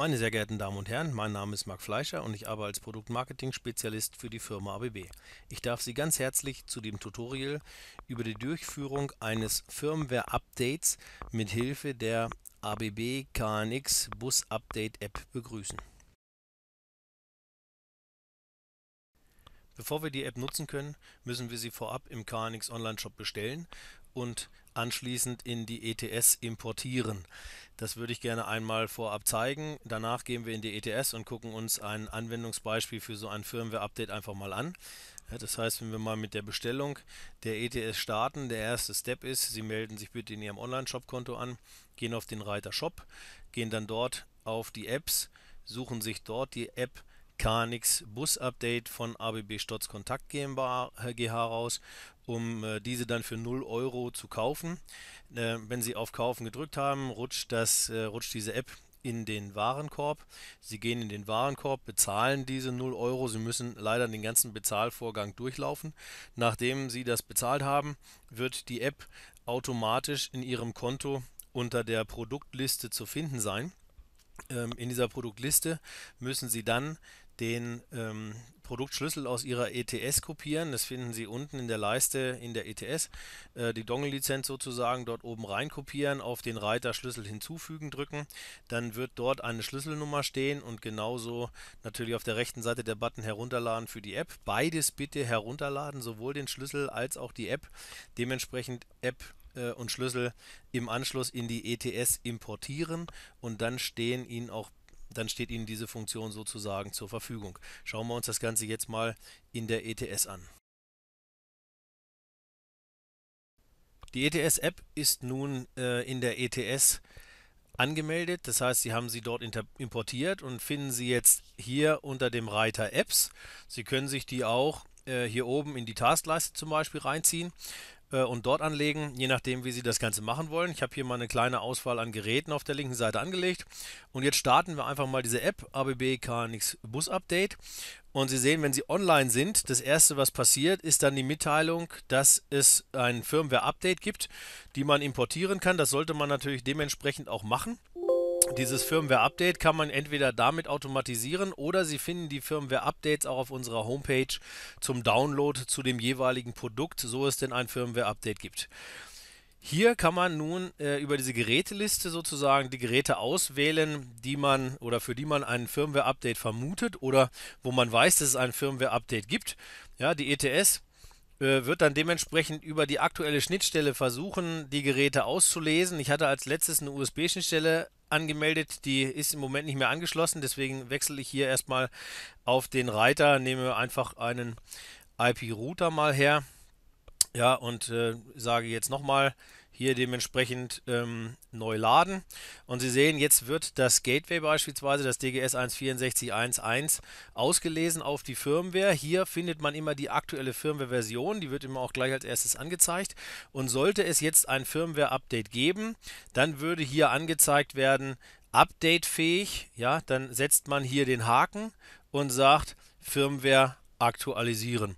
Meine sehr geehrten Damen und Herren, mein Name ist Marc Fleischer und ich arbeite als Produktmarketing-Spezialist für die Firma ABB. Ich darf Sie ganz herzlich zu dem Tutorial über die Durchführung eines Firmware-Updates mit Hilfe der ABB KNX Bus Update App begrüßen. Bevor wir die App nutzen können, müssen wir sie vorab im KNX Online Shop bestellen und anschließend in die ETS importieren. Das würde ich gerne einmal vorab zeigen. Danach gehen wir in die ETS und gucken uns ein Anwendungsbeispiel für so ein Firmware-Update einfach mal an. Das heißt, wenn wir mal mit der Bestellung der ETS starten, der erste Step ist, Sie melden sich bitte in Ihrem Online-Shop-Konto an, gehen auf den Reiter Shop, gehen dann dort auf die Apps, suchen sich dort die App KNX Bus Update von ABB Stotz Kontakt GmbH raus, um äh, diese dann für 0 Euro zu kaufen. Äh, wenn Sie auf Kaufen gedrückt haben, rutscht, das, äh, rutscht diese App in den Warenkorb. Sie gehen in den Warenkorb, bezahlen diese 0 Euro. Sie müssen leider den ganzen Bezahlvorgang durchlaufen. Nachdem Sie das bezahlt haben, wird die App automatisch in Ihrem Konto unter der Produktliste zu finden sein. Ähm, in dieser Produktliste müssen Sie dann den ähm, Produktschlüssel aus Ihrer ETS kopieren. Das finden Sie unten in der Leiste in der ETS. Äh, die Dongle-Lizenz sozusagen dort oben rein kopieren, auf den Reiter Schlüssel hinzufügen drücken. Dann wird dort eine Schlüsselnummer stehen und genauso natürlich auf der rechten Seite der Button herunterladen für die App. Beides bitte herunterladen, sowohl den Schlüssel als auch die App. Dementsprechend App äh, und Schlüssel im Anschluss in die ETS importieren und dann stehen Ihnen auch dann steht Ihnen diese Funktion sozusagen zur Verfügung. Schauen wir uns das Ganze jetzt mal in der ETS an. Die ETS-App ist nun äh, in der ETS angemeldet, das heißt, Sie haben sie dort importiert und finden sie jetzt hier unter dem Reiter Apps. Sie können sich die auch äh, hier oben in die Taskleiste zum Beispiel reinziehen äh, und dort anlegen, je nachdem, wie Sie das Ganze machen wollen. Ich habe hier mal eine kleine Auswahl an Geräten auf der linken Seite angelegt. Und jetzt starten wir einfach mal diese App, ABB KNX Bus Update. Und Sie sehen, wenn Sie online sind, das erste, was passiert, ist dann die Mitteilung, dass es ein Firmware-Update gibt, die man importieren kann. Das sollte man natürlich dementsprechend auch machen. Dieses Firmware-Update kann man entweder damit automatisieren oder Sie finden die Firmware-Updates auch auf unserer Homepage zum Download zu dem jeweiligen Produkt, so es denn ein Firmware-Update gibt. Hier kann man nun äh, über diese Geräteliste sozusagen die Geräte auswählen, die man oder für die man ein Firmware-Update vermutet oder wo man weiß, dass es ein Firmware-Update gibt. Ja, die ETS äh, wird dann dementsprechend über die aktuelle Schnittstelle versuchen, die Geräte auszulesen. Ich hatte als letztes eine USB-Schnittstelle angemeldet, die ist im Moment nicht mehr angeschlossen, deswegen wechsle ich hier erstmal auf den Reiter, nehme einfach einen IP-Router mal her. Ja, und äh, sage jetzt nochmal hier dementsprechend ähm, neu laden. Und Sie sehen, jetzt wird das Gateway beispielsweise, das DGS 164.1.1, ausgelesen auf die Firmware. Hier findet man immer die aktuelle Firmware-Version, die wird immer auch gleich als erstes angezeigt. Und sollte es jetzt ein Firmware-Update geben, dann würde hier angezeigt werden, Update-fähig, ja, dann setzt man hier den Haken und sagt Firmware aktualisieren.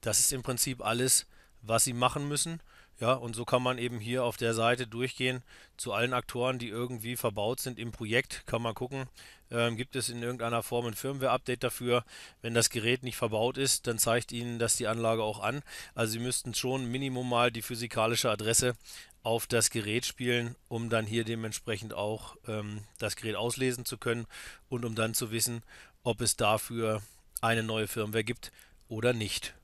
Das ist im Prinzip alles, was Sie machen müssen. Ja, und so kann man eben hier auf der Seite durchgehen zu allen Aktoren, die irgendwie verbaut sind im Projekt. Kann man gucken, ähm, gibt es in irgendeiner Form ein Firmware-Update dafür. Wenn das Gerät nicht verbaut ist, dann zeigt Ihnen das die Anlage auch an. Also Sie müssten schon Minimum mal die physikalische Adresse auf das Gerät spielen, um dann hier dementsprechend auch ähm, das Gerät auslesen zu können und um dann zu wissen, ob es dafür eine neue Firmware gibt oder nicht.